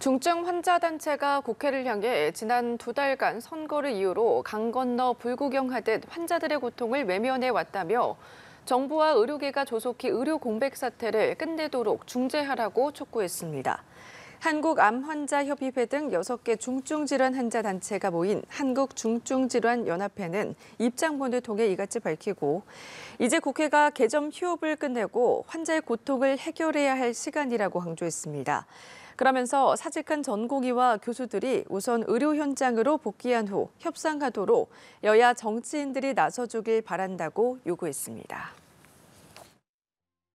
중증 환자 단체가 국회를 향해 지난 두 달간 선거를 이유로 강 건너 불구경하듯 환자들의 고통을 외면해 왔다며 정부와 의료계가 조속히 의료 공백 사태를 끝내도록 중재하라고 촉구했습니다. 한국암환자협의회 등 6개 중증질환 환자 단체가 모인 한국중증질환연합회는 입장문을 통해 이같이 밝히고 이제 국회가 개점 휴업을 끝내고 환자의 고통을 해결해야 할 시간이라고 강조했습니다. 그러면서 사직한 전고기와 교수들이 우선 의료 현장으로 복귀한 후 협상하도록 여야 정치인들이 나서주길 바란다고 요구했습니다.